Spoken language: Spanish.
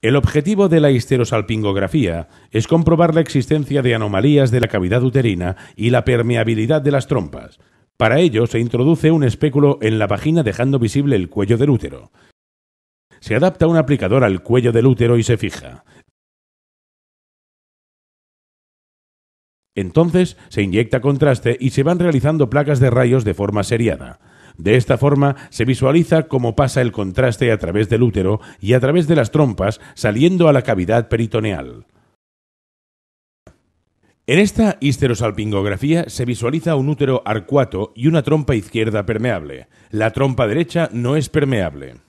El objetivo de la histerosalpingografía es comprobar la existencia de anomalías de la cavidad uterina y la permeabilidad de las trompas. Para ello se introduce un espéculo en la vagina dejando visible el cuello del útero. Se adapta un aplicador al cuello del útero y se fija. Entonces se inyecta contraste y se van realizando placas de rayos de forma seriada. De esta forma se visualiza cómo pasa el contraste a través del útero y a través de las trompas saliendo a la cavidad peritoneal. En esta histerosalpingografía se visualiza un útero arcuato y una trompa izquierda permeable. La trompa derecha no es permeable.